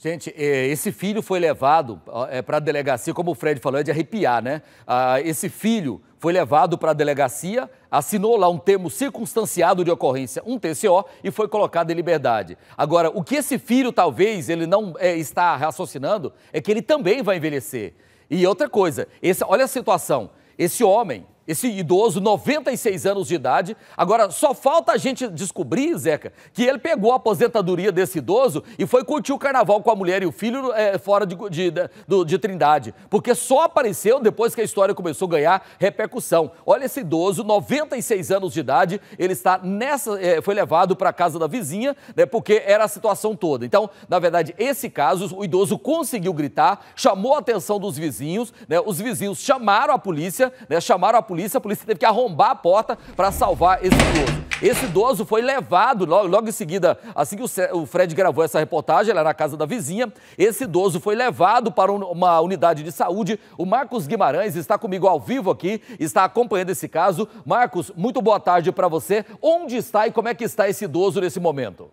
Gente, é, esse filho foi levado é, para a delegacia, como o Fred falou, é de arrepiar, né? Ah, esse filho foi levado para a delegacia, assinou lá um termo circunstanciado de ocorrência, um TCO, e foi colocado em liberdade. Agora, o que esse filho talvez ele não é, está raciocinando é que ele também vai envelhecer. E outra coisa, esse, olha a situação: esse homem esse idoso, 96 anos de idade. Agora, só falta a gente descobrir, Zeca, que ele pegou a aposentadoria desse idoso e foi curtir o carnaval com a mulher e o filho é, fora de, de, de, de, Trindade. Porque só apareceu depois que a história começou a ganhar repercussão. Olha esse idoso, 96 anos de idade, ele está nessa. É, foi levado para a casa da vizinha, né, porque era a situação toda. Então, na verdade, esse caso, o idoso conseguiu gritar, chamou a atenção dos vizinhos, né, os vizinhos chamaram a polícia, né, chamaram a polícia polícia, a polícia teve que arrombar a porta para salvar esse idoso. Esse idoso foi levado, logo, logo em seguida, assim que o Fred gravou essa reportagem, era na casa da vizinha, esse idoso foi levado para uma unidade de saúde. O Marcos Guimarães está comigo ao vivo aqui, está acompanhando esse caso. Marcos, muito boa tarde para você. Onde está e como é que está esse idoso nesse momento?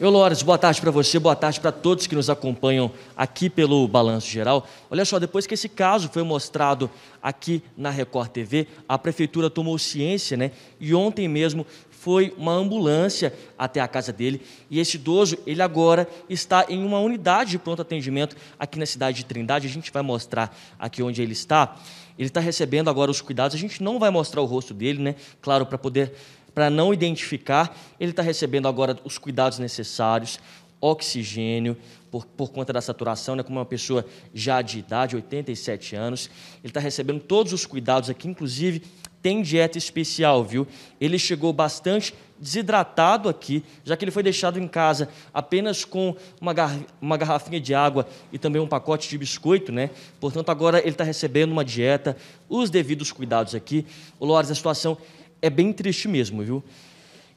Eu, Lourdes, boa tarde para você, boa tarde para todos que nos acompanham aqui pelo Balanço Geral. Olha só, depois que esse caso foi mostrado aqui na Record TV, a prefeitura tomou ciência, né? E ontem mesmo foi uma ambulância até a casa dele e esse idoso, ele agora está em uma unidade de pronto atendimento aqui na cidade de Trindade. A gente vai mostrar aqui onde ele está. Ele está recebendo agora os cuidados. A gente não vai mostrar o rosto dele, né? Claro, para poder para não identificar, ele está recebendo agora os cuidados necessários, oxigênio, por, por conta da saturação, né, como uma pessoa já de idade, 87 anos, ele está recebendo todos os cuidados aqui, inclusive tem dieta especial, viu? Ele chegou bastante desidratado aqui, já que ele foi deixado em casa apenas com uma, gar uma garrafinha de água e também um pacote de biscoito, né? Portanto, agora ele está recebendo uma dieta, os devidos cuidados aqui. O Lores, a situação é bem triste mesmo, viu?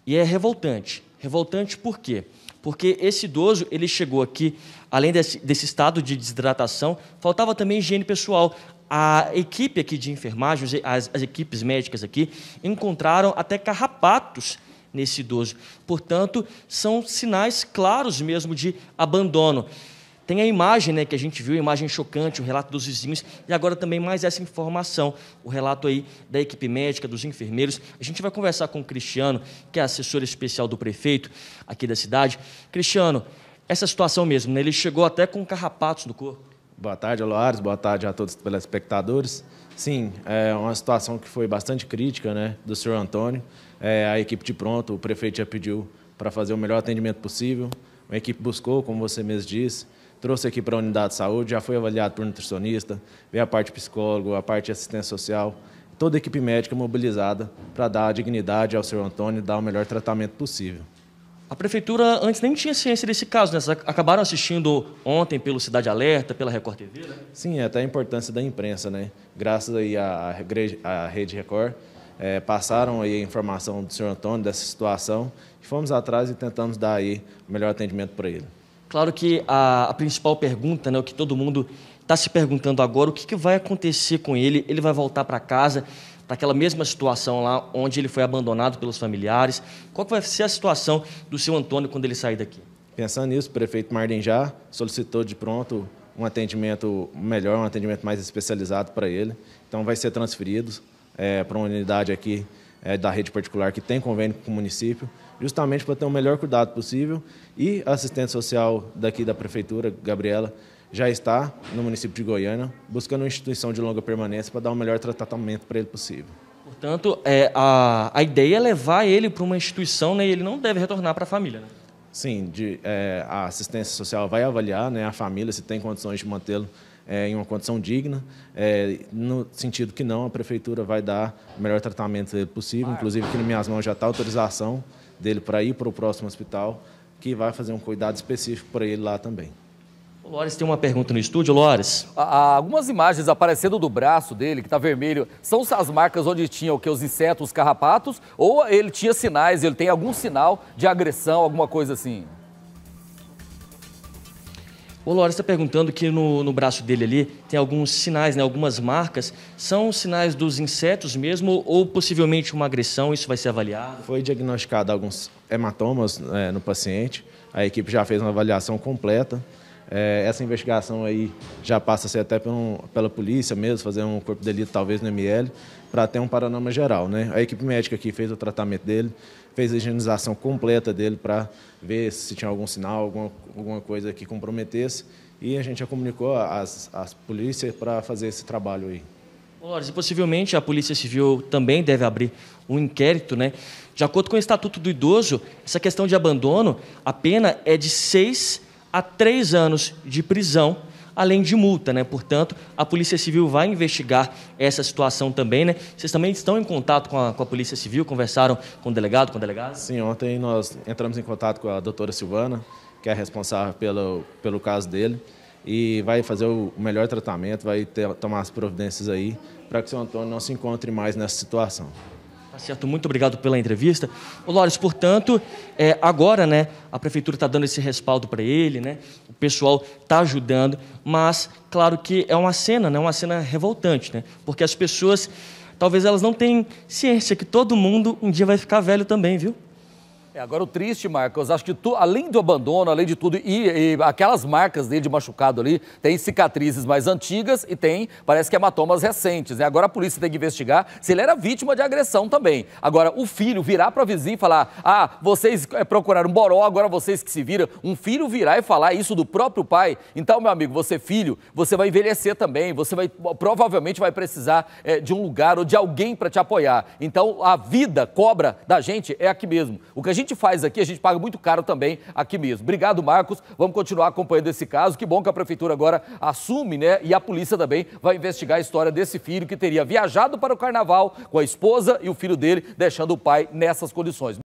E é revoltante. Revoltante por quê? Porque esse idoso, ele chegou aqui, além desse, desse estado de desidratação, faltava também higiene pessoal. A equipe aqui de enfermagem, as, as equipes médicas aqui, encontraram até carrapatos nesse idoso. Portanto, são sinais claros mesmo de abandono. Tem a imagem né, que a gente viu, a imagem chocante, o relato dos vizinhos, e agora também mais essa informação, o relato aí da equipe médica, dos enfermeiros. A gente vai conversar com o Cristiano, que é assessor especial do prefeito aqui da cidade. Cristiano, essa situação mesmo, né? ele chegou até com carrapatos no corpo. Boa tarde, Aloares, boa tarde a todos os telespectadores. Sim, é uma situação que foi bastante crítica né, do senhor Antônio. É, a equipe de pronto, o prefeito já pediu para fazer o melhor atendimento possível. A equipe buscou, como você mesmo disse, trouxe aqui para a unidade de saúde, já foi avaliado por nutricionista, veio a parte psicólogo, a parte de assistência social, toda a equipe médica mobilizada para dar dignidade ao senhor Antônio e dar o melhor tratamento possível. A prefeitura antes nem tinha ciência desse caso, né? Acabaram assistindo ontem pelo Cidade Alerta, pela Record TV, né? Sim, é, até a importância da imprensa, né? Graças aí à, à Rede Record, é, passaram aí a informação do senhor Antônio dessa situação e fomos atrás e tentamos dar aí o melhor atendimento para ele. Claro que a, a principal pergunta, né, o que todo mundo está se perguntando agora, o que, que vai acontecer com ele? Ele vai voltar para casa? para aquela mesma situação lá onde ele foi abandonado pelos familiares. Qual vai ser a situação do seu Antônio quando ele sair daqui? Pensando nisso, o prefeito Marden já solicitou de pronto um atendimento melhor, um atendimento mais especializado para ele. Então vai ser transferido é, para uma unidade aqui é, da rede particular que tem convênio com o município, justamente para ter o melhor cuidado possível. E a assistente social daqui da prefeitura, Gabriela, já está no município de Goiânia, buscando uma instituição de longa permanência para dar o melhor tratamento para ele possível. Portanto, é, a, a ideia é levar ele para uma instituição né, e ele não deve retornar para a família. Né? Sim, de, é, a assistência social vai avaliar né, a família se tem condições de mantê-lo é, em uma condição digna, é, no sentido que não, a prefeitura vai dar o melhor tratamento possível, inclusive aqui nas minhas mãos já está a autorização dele para ir para o próximo hospital, que vai fazer um cuidado específico para ele lá também. O Lores tem uma pergunta no estúdio, Lores. Há algumas imagens aparecendo do braço dele, que está vermelho, são as marcas onde tinha o que? Os insetos, os carrapatos? Ou ele tinha sinais, ele tem algum sinal de agressão, alguma coisa assim? O Lores está perguntando que no, no braço dele ali tem alguns sinais, né, algumas marcas. São sinais dos insetos mesmo ou possivelmente uma agressão? Isso vai ser avaliado? Foi diagnosticado alguns hematomas é, no paciente. A equipe já fez uma avaliação completa é, essa investigação aí já passa a ser até pela polícia mesmo, fazer um corpo de delito talvez no ML, para ter um paranama geral. Né? A equipe médica aqui fez o tratamento dele, fez a higienização completa dele para ver se tinha algum sinal, alguma, alguma coisa que comprometesse. E a gente já comunicou às, às polícias para fazer esse trabalho aí. Lores possivelmente a Polícia Civil também deve abrir um inquérito, né? De acordo com o Estatuto do Idoso, essa questão de abandono, a pena é de seis a três anos de prisão, além de multa, né? Portanto, a Polícia Civil vai investigar essa situação também, né? Vocês também estão em contato com a, com a Polícia Civil? Conversaram com o delegado, com o delegado? Sim, ontem nós entramos em contato com a doutora Silvana, que é responsável pelo, pelo caso dele, e vai fazer o melhor tratamento, vai ter, tomar as providências aí para que o seu Antônio não se encontre mais nessa situação. Tá certo, muito obrigado pela entrevista. Ô, Lores, portanto, é, agora né, a prefeitura está dando esse respaldo para ele, né, o pessoal está ajudando, mas claro que é uma cena, né, uma cena revoltante, né, porque as pessoas, talvez elas não tenham ciência que todo mundo um dia vai ficar velho também, viu? É, agora o triste, Marcos, acho que tu, além do abandono, além de tudo, e, e, aquelas marcas dele de machucado ali, tem cicatrizes mais antigas e tem, parece que hematomas recentes, né? Agora a polícia tem que investigar se ele era vítima de agressão também. Agora, o filho virar para vizinho e falar, ah, vocês eh, procuraram um boró, agora vocês que se viram. Um filho virar e falar isso do próprio pai. Então, meu amigo, você filho, você vai envelhecer também, você vai, provavelmente vai precisar é, de um lugar ou de alguém para te apoiar. Então, a vida cobra da gente é aqui mesmo. O que a gente gente faz aqui, a gente paga muito caro também aqui mesmo. Obrigado, Marcos. Vamos continuar acompanhando esse caso. Que bom que a prefeitura agora assume, né? E a polícia também vai investigar a história desse filho que teria viajado para o carnaval com a esposa e o filho dele, deixando o pai nessas condições.